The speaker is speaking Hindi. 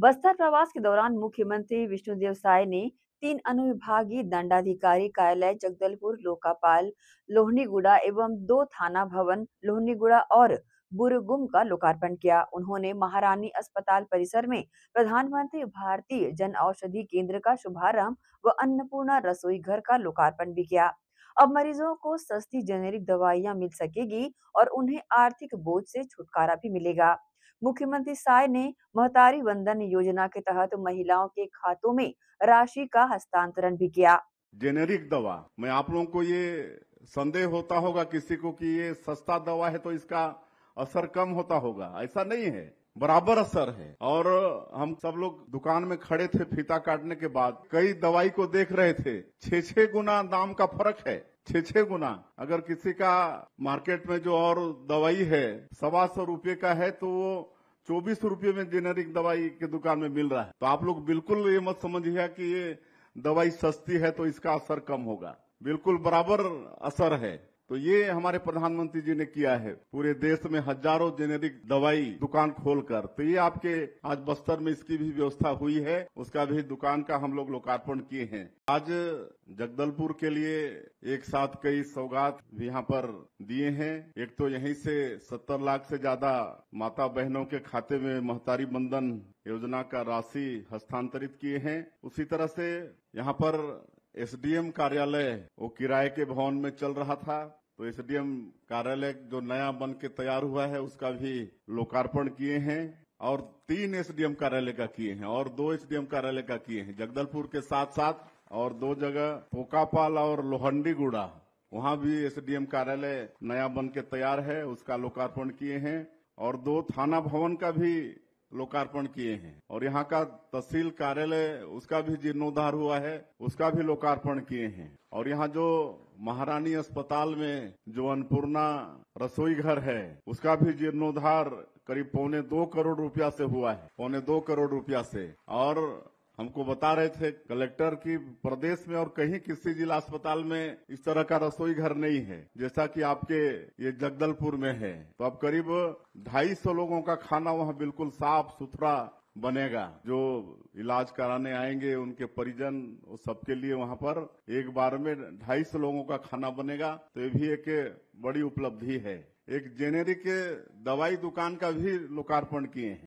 बस्तर प्रवास के दौरान मुख्यमंत्री विष्णुदेव साय ने तीन अनुविभागीय दंडाधिकारी कार्यालय जगदलपुर लोकापाल लोहनीगुड़ा एवं दो थाना भवन लोहनीगुड़ा और बुरगुम का लोकार्पण किया उन्होंने महारानी अस्पताल परिसर में प्रधानमंत्री भारतीय जन औषधि केंद्र का शुभारंभ व अन्नपूर्णा रसोई घर का लोकार्पण भी किया अब मरीजों को सस्ती जेनेरिक दवाइयां मिल सकेगी और उन्हें आर्थिक बोझ से छुटकारा भी मिलेगा मुख्यमंत्री साय ने महतारी वंदन योजना के तहत महिलाओं के खातों में राशि का हस्तांतरण भी किया जेनेरिक दवा मैं आप लोगों को ये संदेह होता होगा किसी को कि ये सस्ता दवा है तो इसका असर कम होता होगा ऐसा नहीं है बराबर असर है और हम सब लोग दुकान में खड़े थे फीता काटने के बाद कई दवाई को देख रहे थे छह छह गुना दाम का फर्क है छह छह गुना अगर किसी का मार्केट में जो और दवाई है सवा सौ रूपये का है तो वो चौबीस रूपये में जेनेरिक दवाई की दुकान में मिल रहा है तो आप लोग बिल्कुल ये मत समझिएगा कि ये दवाई सस्ती है तो इसका असर कम होगा बिल्कुल बराबर असर है तो ये हमारे प्रधानमंत्री जी ने किया है पूरे देश में हजारों जेनेरिक दवाई दुकान खोलकर तो ये आपके आज बस्तर में इसकी भी व्यवस्था हुई है उसका भी दुकान का हम लोग लोकार्पण किए हैं आज जगदलपुर के लिए एक साथ कई सौगात भी यहाँ पर दिए हैं एक तो यहीं से सत्तर लाख से ज्यादा माता बहनों के खाते में महतारी बंधन योजना का राशि हस्तांतरित किए हैं उसी तरह से यहाँ पर एसडीएम कार्यालय वो किराए के भवन में चल रहा था तो एसडीएम कार्यालय जो नया बन के तैयार हुआ है उसका भी लोकार्पण किए हैं और तीन एसडीएम कार्यालय का किए हैं और दो एसडीएम कार्यालय का किए हैं जगदलपुर के साथ साथ और दो जगह पोकापाल और लोहंडीगुड़ा वहां भी एसडीएम कार्यालय नया बन के तैयार है उसका लोकार्पण किए हैं और दो थाना भवन का भी लोकार्पण किए हैं और यहाँ का तहसील कार्यालय उसका भी जीर्णोद्वार हुआ है उसका भी लोकार्पण किए हैं और यहाँ जो महारानी अस्पताल में जो अन्नपूर्णा रसोई घर है उसका भी जीर्णोद्वार करीब पौने दो करोड़ रुपया से हुआ है पौने दो करोड़ रुपया से और हमको बता रहे थे कलेक्टर कि प्रदेश में और कहीं किसी जिला अस्पताल में इस तरह का रसोई घर नहीं है जैसा कि आपके ये जगदलपुर में है तो अब करीब ढाई सौ लोगों का खाना वहाँ बिल्कुल साफ सुथरा बनेगा जो इलाज कराने आएंगे उनके परिजन सबके लिए वहाँ पर एक बार में ढाई सौ लोगों का खाना बनेगा तो ये भी एक बड़ी उपलब्धि है एक जेनेरिक दवाई दुकान का भी लोकार्पण किए हैं